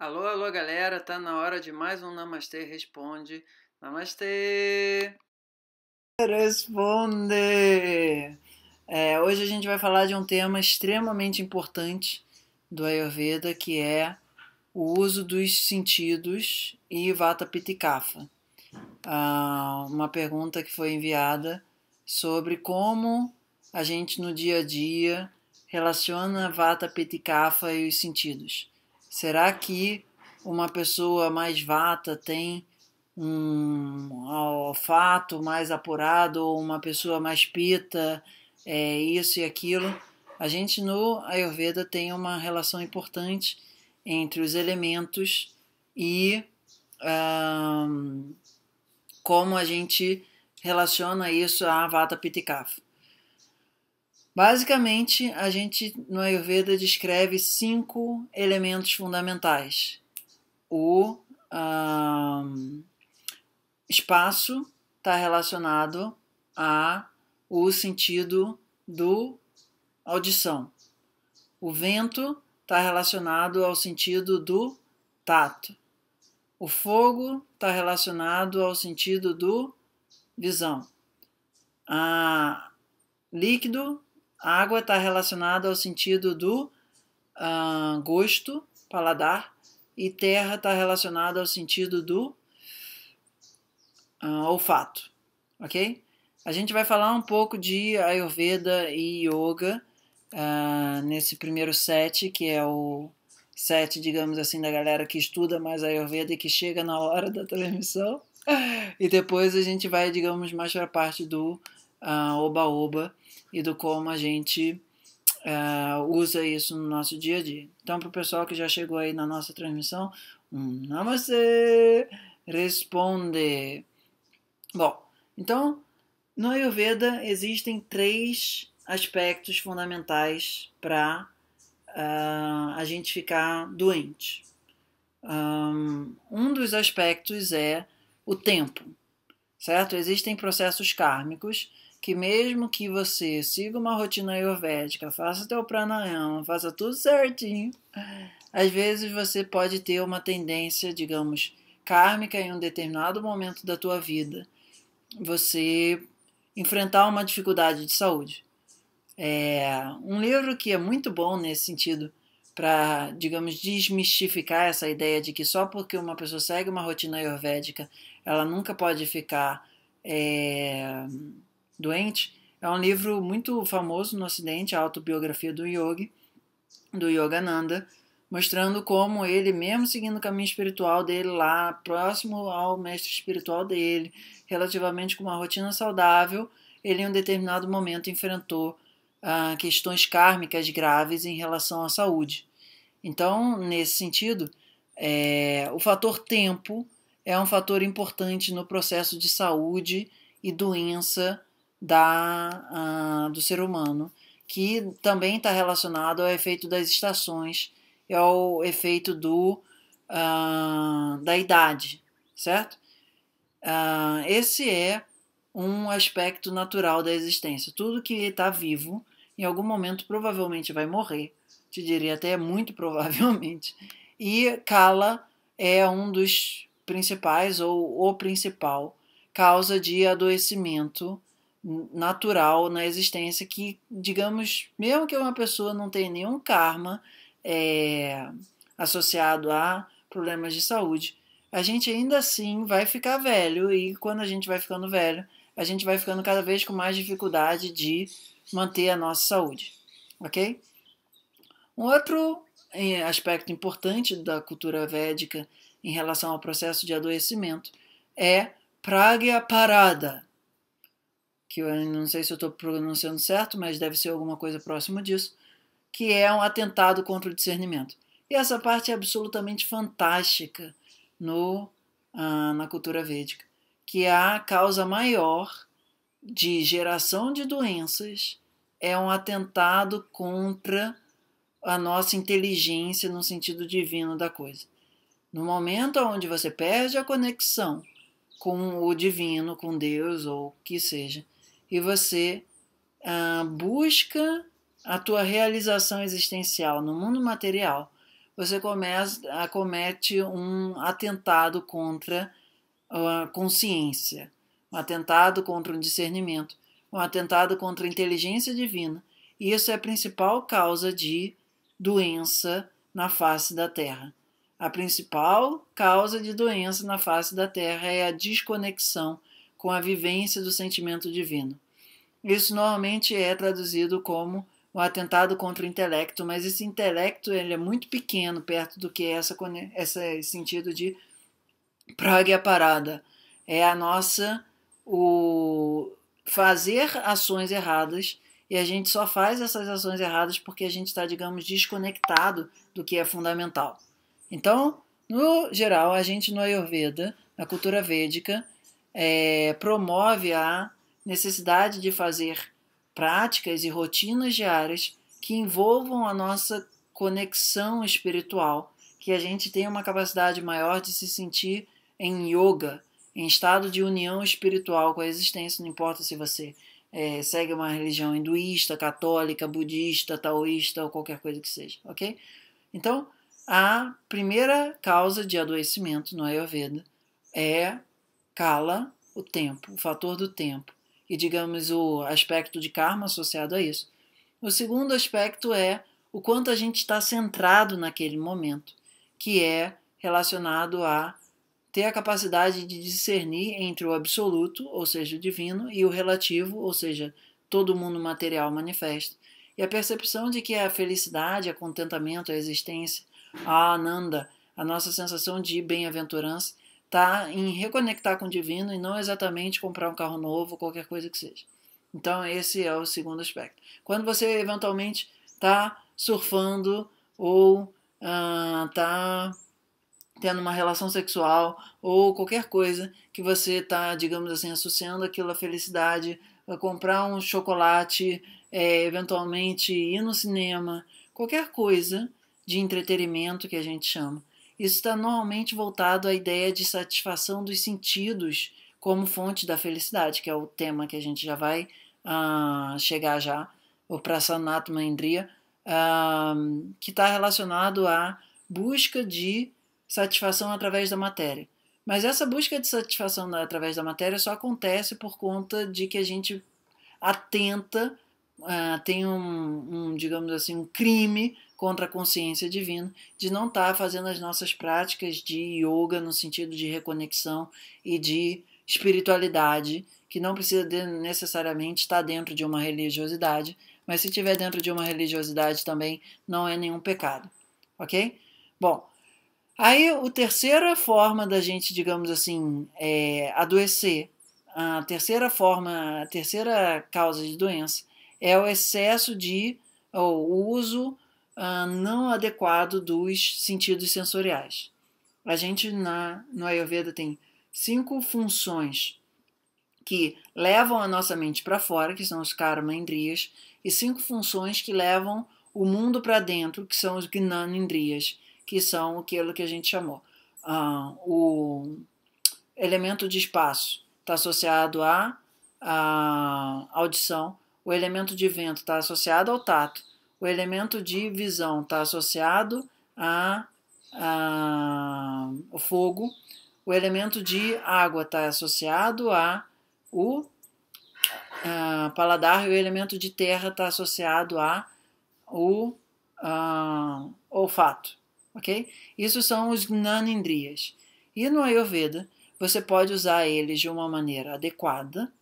Alô, alô, galera, tá na hora de mais um Namastê Responde. Namastê! Responde! É, hoje a gente vai falar de um tema extremamente importante do Ayurveda, que é o uso dos sentidos e Vata Pitikafa. Ah, uma pergunta que foi enviada sobre como a gente no dia a dia relaciona Vata Pitikafa e os sentidos. Será que uma pessoa mais vata tem um olfato mais apurado ou uma pessoa mais pita, é, isso e aquilo? A gente no Ayurveda tem uma relação importante entre os elementos e um, como a gente relaciona isso à Vata Pitta e Kapha. Basicamente, a gente no Ayurveda descreve cinco elementos fundamentais: o um, espaço está relacionado a o sentido do audição. O vento está relacionado ao sentido do tato. O fogo está relacionado ao sentido do visão. A ah, líquido água está relacionada ao sentido do uh, gosto, paladar, e terra está relacionada ao sentido do uh, olfato, ok? A gente vai falar um pouco de Ayurveda e Yoga uh, nesse primeiro set, que é o set, digamos assim, da galera que estuda mais Ayurveda e que chega na hora da transmissão. e depois a gente vai, digamos, mais para a parte do oba-oba, e do como a gente uh, usa isso no nosso dia a dia. Então, para o pessoal que já chegou aí na nossa transmissão, um Namaste responde. Bom, então, no Ayurveda existem três aspectos fundamentais para uh, eh, a gente ficar doente. um dos aspectos é o tempo, certo? Existem processos kármicos que mesmo que você siga uma rotina ayurvédica, faça teu pranayama, faça tudo certinho, às vezes você pode ter uma tendência, digamos, kármica em um determinado momento da tua vida, você enfrentar uma dificuldade de saúde. É um livro que é muito bom nesse sentido para, digamos, desmistificar essa ideia de que só porque uma pessoa segue uma rotina ayurvédica, ela nunca pode ficar é, doente, é um livro muito famoso no Ocidente, a autobiografia do Yogi, do Yogananda, mostrando como ele, mesmo seguindo o caminho espiritual dele lá, próximo ao mestre espiritual dele, relativamente com uma rotina saudável, ele em um determinado momento enfrentou ah, questões kármicas graves em relação à saúde. Então, nesse sentido, é, o fator tempo é um fator importante no processo de saúde e doença da, ah, do ser humano, que também está relacionado ao efeito das estações e ao efeito do, ah, da idade, certo? Ah, esse é um aspecto natural da existência. Tudo que está vivo, em algum momento, provavelmente vai morrer, te diria até muito provavelmente, e cala é um dos principais ou o principal causa de adoecimento natural na existência que, digamos, mesmo que uma pessoa não tenha nenhum karma é, associado a problemas de saúde, a gente ainda assim vai ficar velho e quando a gente vai ficando velho, a gente vai ficando cada vez com mais dificuldade de manter a nossa saúde, ok? Um outro é, aspecto importante da cultura védica em relação ao processo de adoecimento é pragya parada, que eu não sei se eu estou pronunciando certo, mas deve ser alguma coisa próximo disso, que é um atentado contra o discernimento. E essa parte é absolutamente fantástica no, ah, na cultura védica, que é a causa maior de geração de doenças é um atentado contra a nossa inteligência no sentido divino da coisa. No momento onde você perde a conexão com o divino, com Deus ou o que seja, e você ah, busca a tua realização existencial no mundo material, você começa, ah, comete um atentado contra a consciência, um atentado contra um discernimento, um atentado contra a inteligência divina. E isso é a principal causa de doença na face da Terra. A principal causa de doença na face da Terra é a desconexão com a vivência do sentimento divino. Isso normalmente é traduzido como um atentado contra o intelecto, mas esse intelecto ele é muito pequeno perto do que é essa, esse sentido de a parada. É a nossa o fazer ações erradas e a gente só faz essas ações erradas porque a gente está, digamos, desconectado do que é fundamental. Então, no geral, a gente no Ayurveda, na cultura védica, é, promove a necessidade de fazer práticas e rotinas diárias que envolvam a nossa conexão espiritual, que a gente tenha uma capacidade maior de se sentir em yoga, em estado de união espiritual com a existência, não importa se você é, segue uma religião hinduísta, católica, budista, taoísta ou qualquer coisa que seja, ok? Então, a primeira causa de adoecimento no Ayurveda é cala o tempo, o fator do tempo e, digamos, o aspecto de karma associado a isso. O segundo aspecto é o quanto a gente está centrado naquele momento, que é relacionado a ter a capacidade de discernir entre o absoluto, ou seja, o divino, e o relativo, ou seja, todo mundo material manifesto. E a percepção de que a felicidade, a contentamento, a existência, a ananda, a nossa sensação de bem-aventurança tá em reconectar com o divino e não exatamente comprar um carro novo, qualquer coisa que seja. Então, esse é o segundo aspecto. Quando você eventualmente está surfando ou está ah, uh, tendo uma relação sexual ou qualquer coisa que você está, digamos assim, associando aquilo à felicidade, comprar um chocolate, é, eventualmente ir no cinema, qualquer coisa de entretenimento que a gente chama isso está normalmente voltado à ideia de satisfação dos sentidos como fonte da felicidade, que é o tema que a gente já vai uh, chegar já, o Prasanatma Indriya, uh, que está relacionado à busca de satisfação através da matéria. Mas essa busca de satisfação através da matéria só acontece por conta de que a gente atenta, uh, tem um, um, digamos assim, um crime contra a consciência divina, de não estar tá fazendo as nossas práticas de yoga no sentido de reconexão e de espiritualidade, que não precisa de, necessariamente estar tá dentro de uma religiosidade, mas se tiver dentro de uma religiosidade também não é nenhum pecado, ok? Bom, aí a terceira forma da gente, digamos assim, é, adoecer, a terceira forma, a terceira causa de doença é o excesso de, ou o uso ah, não adequado dos sentidos sensoriais. A gente na, no Ayurveda tem cinco funções que levam a nossa mente para fora, que são os karma indrias, e cinco funções que levam o mundo para dentro, que são os gnana indrias, que são aquilo que a gente chamou. Ah, o elemento de espaço está associado à, à audição, o elemento de vento está associado ao tato, o elemento de visão está associado a, a, o fogo, o elemento de água está associado a o a, paladar e o elemento de terra está associado a o a, olfato, ok? Isso são os gnanindriyas. E no Ayurveda, você pode usar eles de uma maneira adequada,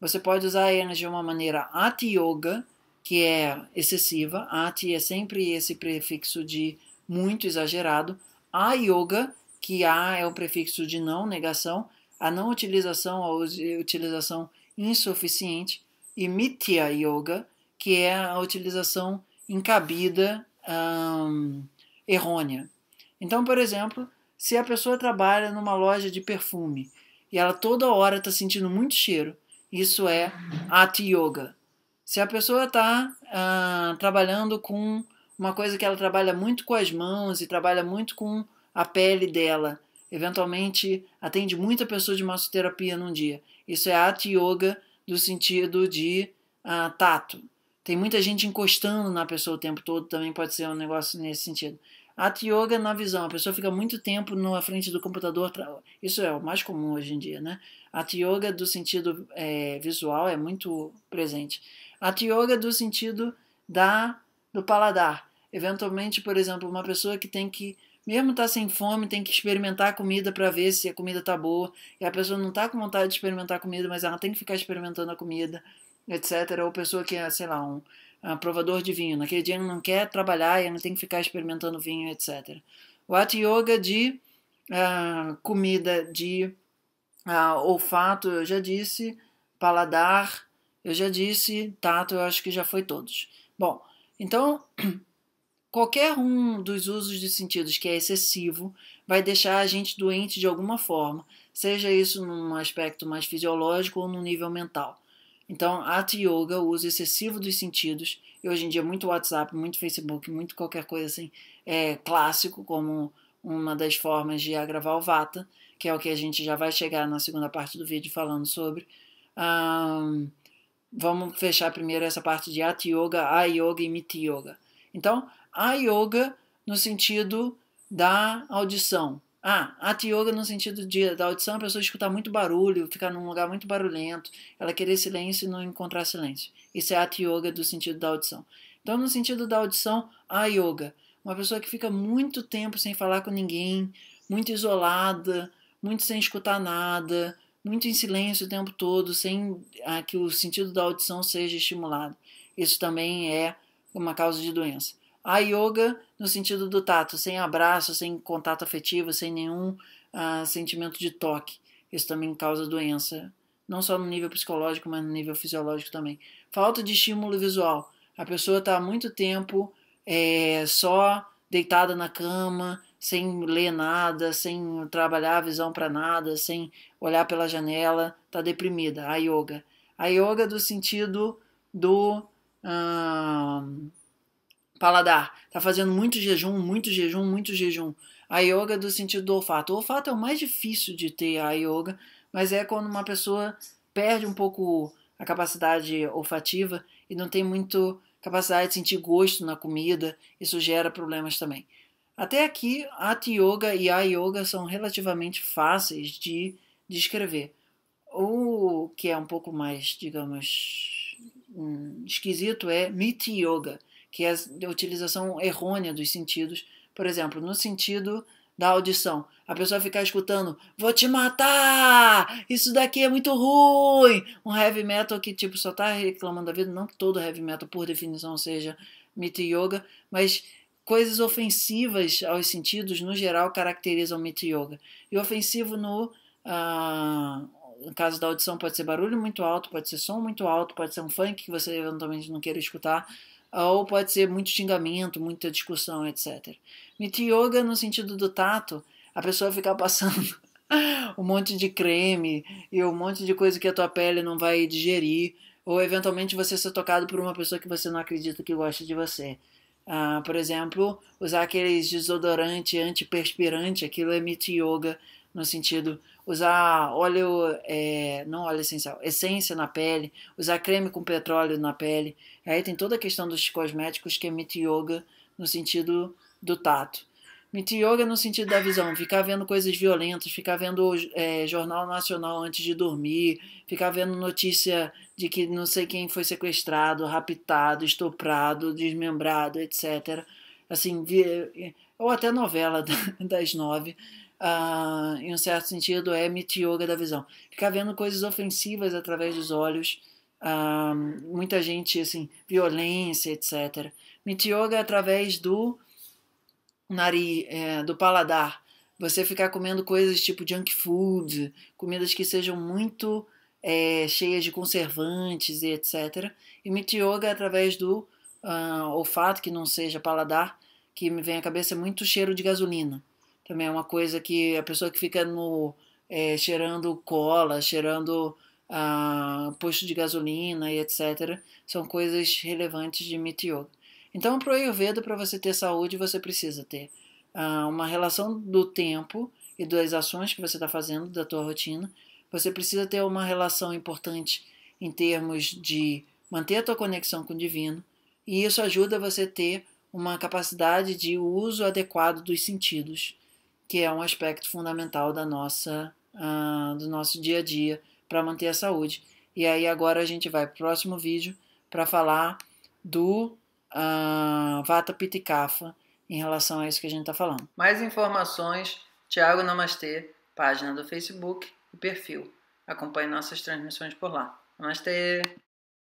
você pode usar eles de uma maneira ati-yoga, que é excessiva, ati é sempre esse prefixo de muito exagerado, a yoga, que a é o prefixo de não negação, a não utilização, a utilização insuficiente, e mitya yoga, que é a utilização encabida, hum, errônea. Então, por exemplo, se a pessoa trabalha numa loja de perfume e ela toda hora está sentindo muito cheiro, isso é Ati Yoga. Se a pessoa está trabalhando com uma coisa que ela trabalha muito com as mãos e trabalha muito com a pele dela, eventualmente atende muita pessoa de massoterapia num dia. Isso é arte yoga do sentido de tato. Tem muita gente encostando na pessoa o tempo todo, também pode ser um negócio nesse sentido a Yoga na visão. A pessoa fica muito tempo na frente do computador. Isso é o mais comum hoje em dia, né? a Yoga do sentido é, visual é muito presente. a Yoga do sentido da, do paladar. Eventualmente, por exemplo, uma pessoa que tem que mesmo tá sem fome, tem que experimentar a comida para ver se a comida tá boa. E a pessoa não tá com vontade de experimentar a comida, mas ela tem que ficar experimentando a comida etc. Ou pessoa que é, sei lá, um, um provador de vinho. Naquele dia ele não quer trabalhar e não tem que ficar experimentando vinho, etc. O Hatha Yoga de uh, comida, de uh, olfato, eu já disse, paladar, eu já disse, tato, eu acho que já foi todos. Bom, então qualquer um dos usos de sentidos que é excessivo vai deixar a gente doente de alguma forma, seja isso num aspecto mais fisiológico ou num nível mental. Então, ato yoga, o uso excessivo dos sentidos, e hoje em dia muito WhatsApp, muito Facebook, muito qualquer coisa assim, é clássico como uma das formas de agravar o vata, que é o que a gente já vai chegar na segunda parte do vídeo falando sobre. Um, vamos fechar primeiro essa parte de Hatha Yoga, A Yoga e Mit Yoga. Então, A Yoga no sentido da audição, ah, ata yoga no sentido de, da audição, a pessoa escutar muito barulho, ficar num lugar muito barulhento, ela querer silêncio e não encontrar silêncio. Isso é ata yoga do sentido da audição. Então, no sentido da audição, a yoga. Uma pessoa que fica muito tempo sem falar com ninguém, muito isolada, muito sem escutar nada, muito em silêncio o tempo todo, sem ah, que o sentido da audição seja estimulado. Isso também é uma causa de doença. A yoga no sentido do tato, sem abraço, sem contato afetivo, sem nenhum ah, sentimento de toque. Isso também causa doença, não só no nível psicológico, mas no nível fisiológico também. Falta de estímulo visual. A pessoa está há muito tempo é, só deitada na cama, sem ler nada, sem trabalhar a visão para nada, sem olhar pela janela, está deprimida. A yoga. A yoga do sentido do. Ah, paladar. Tá fazendo muito jejum, muito jejum, muito jejum. A yoga do sentido do olfato. O olfato é o mais difícil de ter a yoga, mas é quando uma pessoa perde um pouco a capacidade olfativa e não tem muito capacidade de sentir gosto na comida. Isso gera problemas também. Até aqui, a Yoga e A Yoga são relativamente fáceis de descrever. O que é um pouco mais, digamos, hum, esquisito é Mitha Yoga, que é a utilização errônea dos sentidos. Por exemplo, no sentido da audição, a pessoa ficar escutando "vou te matar", isso daqui é muito ruim, um heavy metal que tipo só está reclamando da vida, não todo heavy metal por definição seja mito yoga, mas coisas ofensivas aos sentidos no geral caracterizam o mito yoga. E ofensivo no ah, no caso da audição pode ser barulho muito alto, pode ser som muito alto, pode ser um funk que você eventualmente não queira escutar. Ah, ou pode ser muito xingamento, muita discussão, etc. Niti Yoga, no sentido do tato, a pessoa ficar passando um monte de creme e um monte de coisa que a tua pele não vai digerir, ou eventualmente você ser tocado por uma pessoa que você não acredita que gosta de você. Uh, por exemplo, usar aqueles desodorante antiperspirante, aquilo é Miti Yoga no sentido usar óleo, é, não óleo essencial, essência na pele, usar creme com petróleo na pele. Aí tem toda a questão dos cosméticos que é mito Yoga no sentido do tato. mito Yoga no sentido da visão, ficar vendo coisas violentas, ficar vendo é, Jornal Nacional antes de dormir, ficar vendo notícia de que não sei quem foi sequestrado, raptado, estuprado, desmembrado, etc. Assim, ou até novela das nove ah, em um certo sentido, é mitioga Yoga da visão. Ficar vendo coisas ofensivas através dos olhos, ah, muita gente, assim, violência, etc. Mitioga Yoga através do nariz, é, do paladar. Você ficar comendo coisas tipo junk food, comidas que sejam muito é, cheias de conservantes e etc. E mitioga Yoga através do ah, olfato, que não seja paladar, que me vem à cabeça muito cheiro de gasolina também é uma coisa que a pessoa que fica no é, cheirando cola, cheirando ah, posto de gasolina e etc. São coisas relevantes de Mita Yoga. Então, para o Ayurveda, para você ter saúde, você precisa ter ah, uma relação do tempo e das ações que você está fazendo, da tua rotina. Você precisa ter uma relação importante em termos de manter a tua conexão com o divino. E isso ajuda você a ter uma capacidade de uso adequado dos sentidos que é um aspecto fundamental da nossa, uh, do nosso dia a dia para manter a saúde. E aí agora a gente vai para o próximo vídeo para falar do uh, Vata Pitta Kapha em relação a isso que a gente está falando. Mais informações, Tiago Namastê, página do Facebook e perfil. Acompanhe nossas transmissões por lá. Namastê!